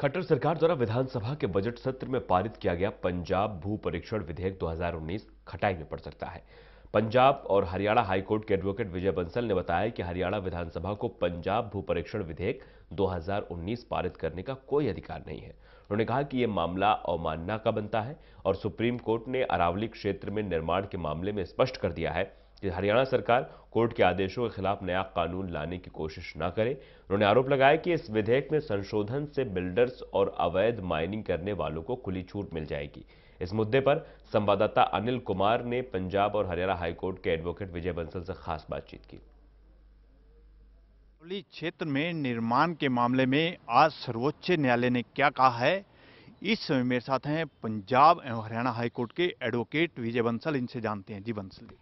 खट्टर सरकार द्वारा विधानसभा के बजट सत्र में पारित किया गया पंजाब भू परीक्षण विधेयक 2019 खटाई में पड़ सकता है पंजाब और हरियाणा हाईकोर्ट के एडवोकेट विजय बंसल ने बताया कि हरियाणा विधानसभा को पंजाब भू परीक्षण विधेयक 2019 पारित करने का कोई अधिकार नहीं है उन्होंने कहा कि यह मामला अवमानना का बनता है और सुप्रीम कोर्ट ने अरावली क्षेत्र में निर्माण के मामले में स्पष्ट कर दिया है कि हरियाणा सरकार कोर्ट के आदेशों के खिलाफ नया कानून लाने की कोशिश न करे उन्होंने आरोप लगाया कि इस विधेयक में संशोधन से बिल्डर्स और अवैध माइनिंग करने वालों को खुली छूट मिल जाएगी इस मुद्दे पर संवाददाता अनिल कुमार ने पंजाब और हरियाणा हाईकोर्ट के एडवोकेट विजय बंसल से खास बातचीत की क्षेत्र में निर्माण के मामले में आज सर्वोच्च न्यायालय ने क्या कहा है इस समय मेरे साथ हैं पंजाब एवं हरियाणा हाईकोर्ट के एडवोकेट विजय बंसल इनसे जानते हैं जी बंसल जी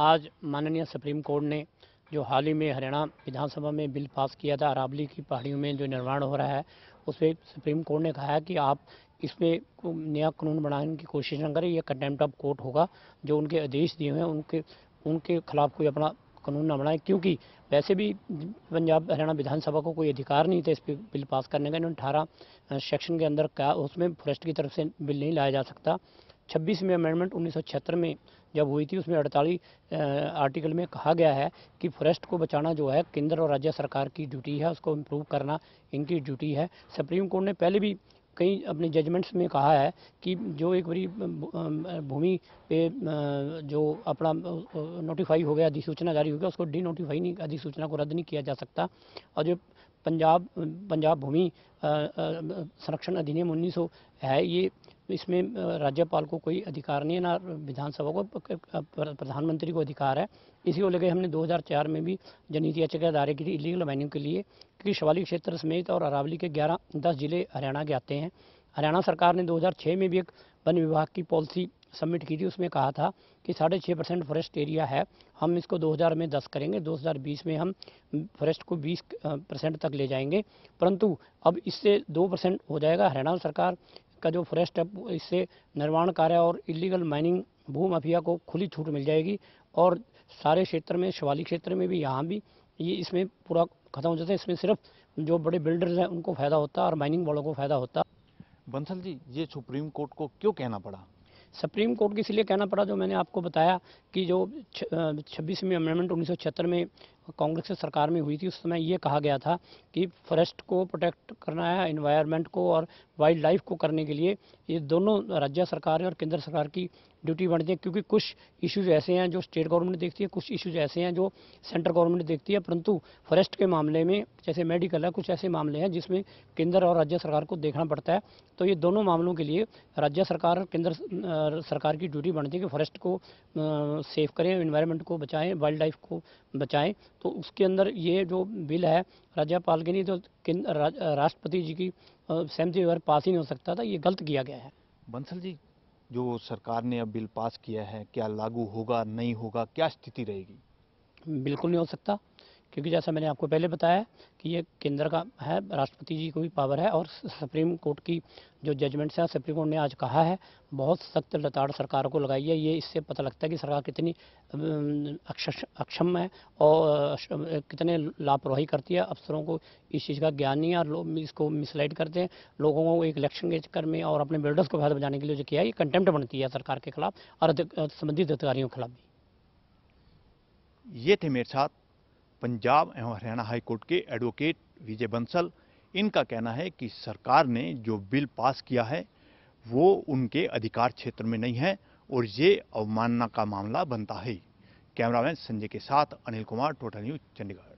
आज माननीय सुप्रीम कोर्ट ने जो हाल ही में हरियाणा विधानसभा में बिल पास किया था अरावली की पहाड़ियों में जो निर्माण हो रहा है उस पर सुप्रीम कोर्ट ने कहा है कि आप इसमें नया कानून बनाने की कोशिश न करें यह कंटेम्प्ट ऑफ कोर्ट होगा जो उनके आदेश दिए हुए हैं उनके उनके खिलाफ कोई अपना कानून ना बनाए क्योंकि वैसे भी पंजाब हरियाणा विधानसभा को कोई अधिकार नहीं था इस पर बिल पास करने का इन्होंने अठारह सेक्शन के अंदर कहा उसमें फॉरेस्ट की तरफ से बिल नहीं लाया जा सकता छब्बीसवीं अमेंडमेंट उन्नीस में जब हुई थी उसमें अड़तालीस आर्टिकल में कहा गया है कि फॉरेस्ट को बचाना जो है केंद्र और राज्य सरकार की ड्यूटी है उसको इम्प्रूव करना इनकी ड्यूटी है सुप्रीम कोर्ट ने पहले भी कई अपने जजमेंट्स में कहा है कि जो एक बड़ी भूमि पे जो अपना नोटिफाई हो गया अधिसूचना जारी हो गया उसको डी नोटिफाई नहीं अधिसूचना को रद्द नहीं किया जा सकता और जो पंजाब पंजाब भूमि संरक्षण अधिनियम उन्नीस है ये इसमें राज्यपाल को कोई अधिकार नहीं है ना विधानसभा को प्रधानमंत्री को अधिकार है इसी को लेकर हमने 2004 में भी जनहित याचिका दायरे की थी इलीगल माइनिंग के लिए क्योंकि शवाली क्षेत्र समेत और अरावली के 11 10 जिले हरियाणा के आते हैं हरियाणा सरकार ने 2006 में भी एक वन विभाग की पॉलिसी सबमिट की थी उसमें कहा था कि साढ़े छः परसेंट फॉरेस्ट एरिया है हम इसको 2000 में 10 करेंगे 2020 में हम फॉरेस्ट को 20 परसेंट तक ले जाएंगे परंतु अब इससे 2 परसेंट हो जाएगा हरियाणा सरकार का जो फॉरेस्ट है इससे निर्माण कार्य और इलीगल माइनिंग भूमाफिया को खुली छूट मिल जाएगी और सारे क्षेत्र में शिवालिक क्षेत्र में भी यहाँ भी ये इसमें पूरा खत्म हो जाता है इसमें सिर्फ जो बड़े बिल्डर्स हैं उनको फ़ायदा होता है और माइनिंग वालों को फ़ायदा होता बंसल जी ये सुप्रीम कोर्ट को क्यों कहना पड़ा सुप्रीम कोर्ट के इसलिए कहना पड़ा जो मैंने आपको बताया कि जो छब्बीसवीं अमेंडमेंट उन्नीस में कांग्रेस सरकार में हुई थी उस समय ये कहा गया था कि फॉरेस्ट को प्रोटेक्ट करना है इन्वायरमेंट को और वाइल्ड लाइफ को करने के लिए ये दोनों राज्य सरकार और केंद्र सरकार की ड्यूटी बनती है क्योंकि कुछ इश्यूज ऐसे हैं जो स्टेट गवर्नमेंट देखती है कुछ इश्यूज ऐसे हैं जो सेंट्रल गवर्नमेंट देखती है परंतु फॉरेस्ट के मामले में जैसे मेडिकल है कुछ ऐसे मामले हैं जिसमें केंद्र और राज्य सरकार को देखना पड़ता है तो ये दोनों मामलों के लिए राज्य सरकार और केंद्र सरकार की ड्यूटी बनती है कि फॉरेस्ट को सेफ करें इन्वायरमेंट को बचाएँ वाइल्ड लाइफ को बचाएँ तो उसके अंदर ये जो बिल है राज्यपाल के नहीं तो राष्ट्रपति जी की सहमति अगर पास ही नहीं हो सकता था ये गलत किया गया है बंसल जी जो सरकार ने अब बिल पास किया है क्या लागू होगा नहीं होगा क्या स्थिति रहेगी बिल्कुल नहीं हो सकता क्योंकि जैसा मैंने आपको पहले बताया कि ये केंद्र का है राष्ट्रपति जी को भी पावर है और सुप्रीम कोर्ट की जो जजमेंट्स हैं सुप्रीम कोर्ट ने आज कहा है बहुत सख्त लताड़ सरकार को लगाई है ये इससे पता लगता है कि सरकार कितनी अक्षम है और कितने लापरवाही करती है अफसरों को इस चीज़ का ज्ञान नहीं है और लोग इसको मिसलाइड करते हैं लोगों को एक इलेक्शन के चक्कर में और अपने बिल्डर्स को फायदा बजाने के लिए जो किया है ये कंटेम्प्ट बनती है सरकार के खिलाफ और संबंधित अधिकारियों के खिलाफ भी ये थे मेरे साथ पंजाब एवं हरियाणा हाईकोर्ट के एडवोकेट विजय बंसल इनका कहना है कि सरकार ने जो बिल पास किया है वो उनके अधिकार क्षेत्र में नहीं है और ये अवमानना का मामला बनता है कैमरामैन संजय के साथ अनिल कुमार टोटल न्यूज चंडीगढ़